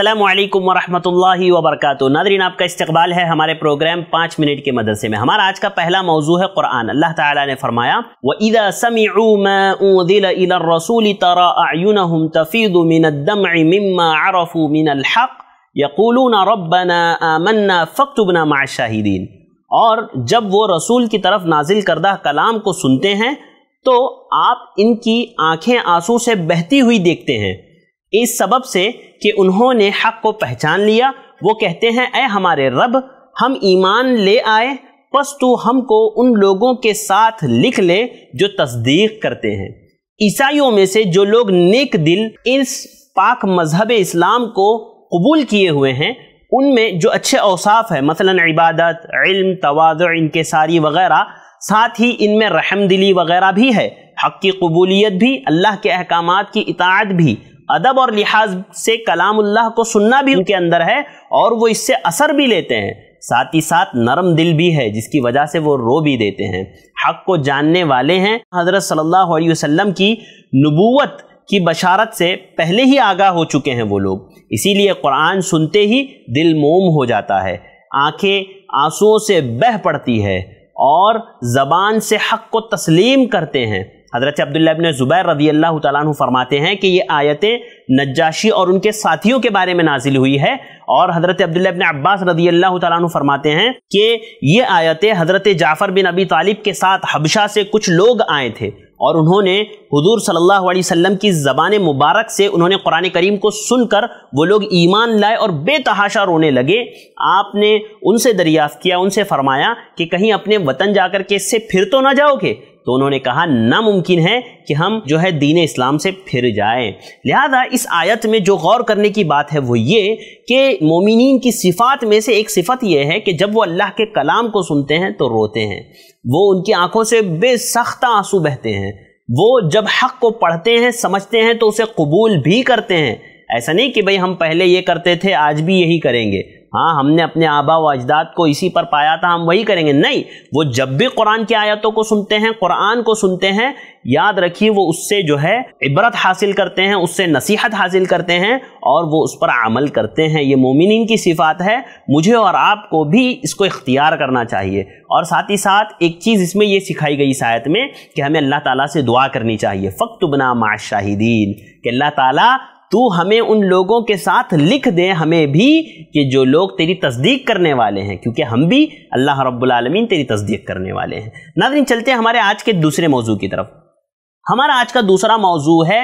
अल्लाम वरहमल वबरक नादरीन आपका इस्तबाल है हमारे प्रोग्राम पाँच मिनट के मदरसे में हमारा आज का पहला मौजू है कुरान अल्लाह ताला ने फरमाया तफ़ीद रबना फ़क्तुबना मा शाहिदीन और जब वो रसूल की तरफ नाजिल करदा कलाम को सुनते हैं तो आप इनकी आंखें आंसू से बहती हुई देखते हैं इस सबब से कि उन्होंने हक को पहचान लिया वो कहते हैं अ हमारे रब हम ईमान ले आए बस तो हमको उन लोगों के साथ लिख ले जो तस्दीक करते हैं ईसाइयों में से जो लोग नेक दिल इस पाक मजहब इस्लाम को कबूल किए हुए हैं उनमें जो अच्छे अवसाफ है मसला इबादत इल्म इनके सारी वगैरह साथ ही इनमें रहम दिली वगैरह भी है हक़ की कबूलीत भी अल्लाह के अहकाम की इतात भी अदब और लिहाज से कलामुल्लाह को सुनना भी उनके अंदर है और वो इससे असर भी लेते हैं साथ ही साथ नरम दिल भी है जिसकी वजह से वो रो भी देते हैं हक को जानने वाले हैं हज़रत सल्लल्लाहु अलैहि वसल्लम की नबूवत की बशारत से पहले ही आगाह हो चुके हैं वो लोग इसीलिए कुरान सुनते ही दिल मोम हो जाता है आंखें आंसुओं से बह पड़ती है और ज़बान से हक को तस्लीम करते हैं हज़रत अब्दुल्ला ज़ुबैर रदी अल्लाह तु फरमाते हैं कि ये आयतें नज्जाशी और उनके साथियों के बारे में नाजिल हुई है और हज़रत अब्दुल्ला अब्बास रदी अल्लाह तु फरमाते हैं कि ये आयतें हज़रत जाफ़र बिन अबी तालिब के साथ हबशा से कुछ लोग आए थे और उन्होंने हजूर सल्लल्लाहु अलैहि वसल्लम की ज़बान मुबारक से उन्होंने कुरान करीम को सुनकर वो लोग ईमान लाए और बेतहाशा रोने लगे आपने उनसे दरियाफ़ किया उनसे फ़रमाया कि कहीं अपने वतन जाकर के इससे फिर तो ना जाओगे तो उन्होंने कहा नामुमकिन है कि हम जो है दीन इस्लाम से फिर जाएं लिहाजा इस आयत में जो गौर करने की बात है वो ये कि मोमिन की सिफात में से एक सिफत यह है कि जब वो अल्लाह के कलाम को सुनते हैं तो रोते हैं वो उनकी आंखों से बेसख्ता आंसू बहते हैं वो जब हक को पढ़ते हैं समझते हैं तो उसे कबूल भी करते हैं ऐसा नहीं कि भाई हम पहले ये करते थे आज भी यही करेंगे हाँ हमने अपने आबा व अजदाद को इसी पर पाया था हम वही करेंगे नहीं वो जब भी कुरान की आयतों को सुनते हैं कुरान को सुनते हैं याद रखिए वो उससे जो है इबरत हासिल करते हैं उससे नसीहत हासिल करते हैं और वो उस पर अमल करते हैं ये मोमिन की सिफात है मुझे और आपको भी इसको इख्तियार करना चाहिए और साथ ही साथ एक चीज़ इसमें ये सिखाई गई शायद में कि हमें अल्लाह ताला से दुआ करनी चाहिए फ़क्त बना माशाहिदीन कि अल्लाह ताला तू हमें उन लोगों के साथ लिख दे हमें भी कि जो लोग तेरी तस्दीक करने वाले हैं क्योंकि हम भी अल्लाह रब्बालमीन तेरी तस्दीक करने वाले हैं नाजरीन चलते हैं हमारे आज के दूसरे मौजू की तरफ हमारा आज का दूसरा मौजू है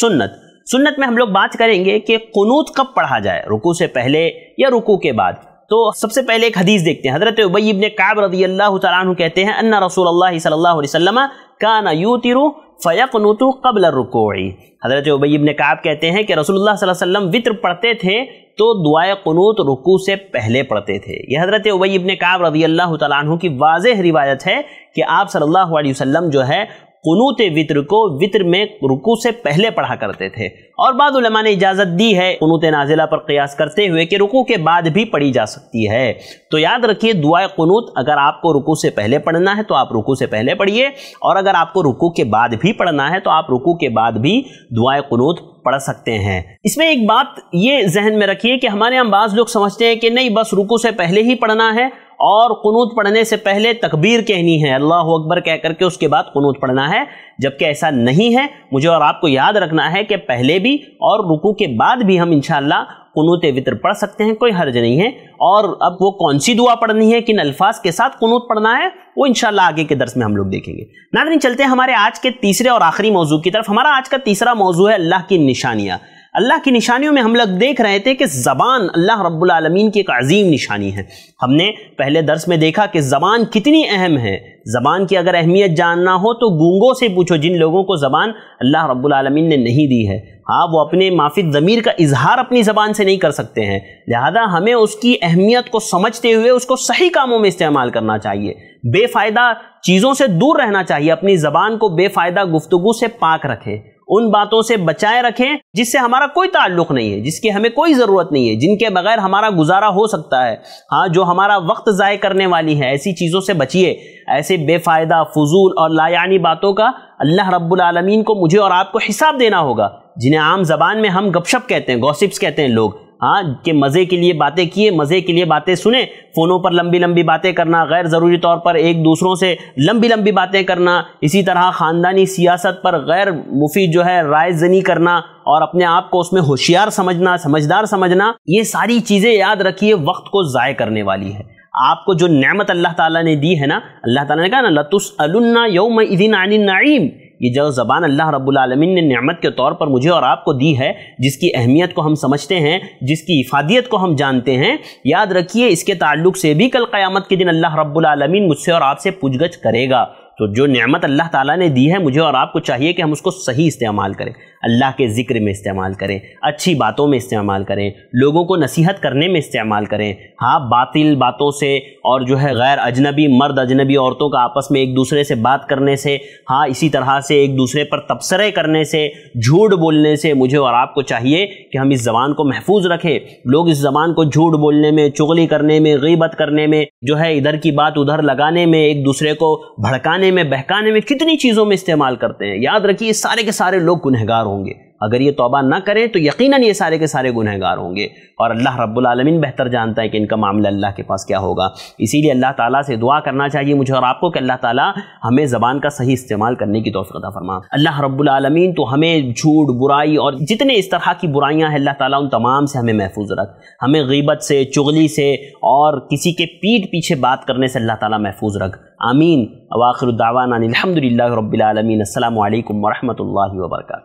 सुन्नत सुन्नत में हम लोग बात करेंगे कि कनूत कब पढ़ा जाए रुकू से पहले या रुकू के बाद तो सबसे पहले एक हदीस देखते हैं हजरत उबई इबन काब रदी अल्लाह कहते हैं अन्ना रसूल अल्लाह सल्लल्लाहु अलैहि वसल्लम काना यूतिरु फ़यक नतु कबल रुकोई हज़रत उबैब ने काब कहते हैं कि रसोल्ला वसम वित्र पढ़ते थे तो दुआ क़नूत रुकू से पहले पढ़ते थे यह हज़रत उबैब ने काब रदी अल्लाह तु की वाज रिवायत है कि आप सल्ला वसम जो है कनूत वितर को वित्र में रुकू से पहले पढ़ा करते थे और बाद उलमा ने इजाज़त दी है कनूत नाजिला पर कयास करते हुए कि रुकू के बाद भी पढ़ी जा सकती है तो याद रखिए दुआ कनूत अगर आपको रुकू से पहले पढ़ना है तो आप रुकू से पहले पढ़िए और अगर आपको रुकू के बाद भी पढ़ना है तो आप रुकू के बाद भी दुआ कनूत पढ़ सकते हैं इसमें एक बात ये जहन में रखिए कि हमारे यहाँ बाज़ लोग समझते हैं कि नहीं बस रुकू से पहले ही पढ़ना है और कनूत पढ़ने से पहले तकबीर कहनी है अल्लाह अकबर कह करके उसके बाद कनूत पढ़ना है जबकि ऐसा नहीं है मुझे और आपको याद रखना है कि पहले भी और रुकू के बाद भी हम इनशाला कनूत वितर पढ़ सकते हैं कोई हर्ज नहीं है और अब वो कौन सी दुआ पढ़नी है किन अल्फाज के साथ कनूत पढ़ना है वो इनशाला आगे के दर्स में हम लोग देखेंगे नादरीन चलते हैं हमारे आज के तीसरे और आखिरी मौजू की तरफ हमारा आज का तीसरा मौजू है अल्लाह की निशानियाँ अल्लाह की निशानियों में हम लोग देख रहे थे कि ज़बान अल्लाह रब्लम की एक अजीम निशानी है हमने पहले दर्स में देखा कि ज़बान कितनी अहम है ज़बान की अगर अहमियत जानना हो तो गूंगों से पूछो जिन लोगों को ज़बान अल्लाह रब्लम ने नहीं दी है हाँ वो अपने माफिक ज़मीर का इजहार अपनी ज़बान से नहीं कर सकते हैं लिहाजा हमें उसकी अहमियत को समझते हुए उसको सही कामों में इस्तेमाल करना चाहिए बेफ़ायदा चीज़ों से दूर रहना चाहिए अपनी ज़बान को बेफ़ायदा गुफ्तु से पाक रखें उन बातों से बचाए रखें जिससे हमारा कोई ताल्लुक नहीं है जिसकी हमें कोई ज़रूरत नहीं है जिनके बगैर हमारा गुजारा हो सकता है हाँ जो हमारा वक्त ज़ाय करने वाली है ऐसी चीज़ों से बचिए ऐसे बेफ़ायदा फजूल और लायानी बातों का अल्लाह रब्बुल को मुझे और आपको हिसाब देना होगा जिन्हें आम जबान में हम गपशप कहते हैं गॉसिप्स कहते हैं लोग हाँ के मज़े के लिए बातें किए मज़े के लिए बातें सुने फ़ोनों पर लंबी लंबी बातें करना गैर ज़रूरी तौर पर एक दूसरों से लंबी लंबी बातें करना इसी तरह ख़ानदानी सियासत पर गैर मुफीद जो है राय जनी करना और अपने आप को उसमें होशियार समझना समझदार समझना ये सारी चीज़ें याद रखिए वक्त को ज़ाय करने वाली है आपको जो नेमत अल्लाह ताला ने दी है ना अल्लाह ताला ने कहा ना लतुस अलुन्ना यौम इदिन आनिन नईम ये जो ज़बान अल्लाह रब्लमिन ने नमत के तौर पर मुझे और आपको दी है जिसकी अहमियत को हम समझते हैं जिसकी इफादियत को हम जानते हैं याद रखिए इसके ताल्लुक से भी कल क़्यामत के दिन अल्लाह रब्लमिन मुझसे और आपसे पूछगछ करेगा तो जो नेमत अल्लाह ताला ने दी है मुझे और आपको चाहिए कि हम उसको सही इस्तेमाल करें अल्लाह के ज़िक्र में इस्तेमाल करें अच्छी बातों में इस्तेमाल करें लोगों को नसीहत करने में इस्तेमाल करें हाँ बातिल बातों से और जो है गैर अजनबी मर्द अजनबी औरतों का आपस में एक दूसरे से बात करने से हाँ इसी तरह से एक दूसरे पर तबसरे करने से झूठ बोलने से मुझे और आपको चाहिए कि हम इस ज़बान को महफूज रखें लोग इस ज़बान को झूठ बोलने में चुगली करने में गीबत करने में जो है इधर की बात उधर लगाने में एक दूसरे को भड़काने में बहकाने में कितनी चीज़ों में इस्तेमाल करते हैं याद रखिए सारे के सारे लोग गुनहगार होंगे अगर ये तौबा ना करें तो यकीनन ये सारे के सारे गुनहगार होंगे और अल्लाह रब्बुल आलमीन बेहतर जानता है कि इनका मामला अल्लाह के पास क्या होगा इसीलिए अल्लाह ताला से दुआ करना चाहिए मुझे और आपको कि अल्लाह ताला हमें ज़बान का सही इस्तेमाल करने की तोफ़ी फरमा अल्लाह रब्बुल आलमीन तो हमें झूठ बुराई और जितने इस तरह की बुराइयाँ हैं अल्लाह ताला उन तमाम से हमें महफूज रख हमें गीबत से चुगली से और किसी के पीठ पीछे बात करने से अल्लाह ताला महफूज रख आमीन अवाखर दावाना अलहमदिल्ला रबालमीन अल्लाम वरहमल वर्का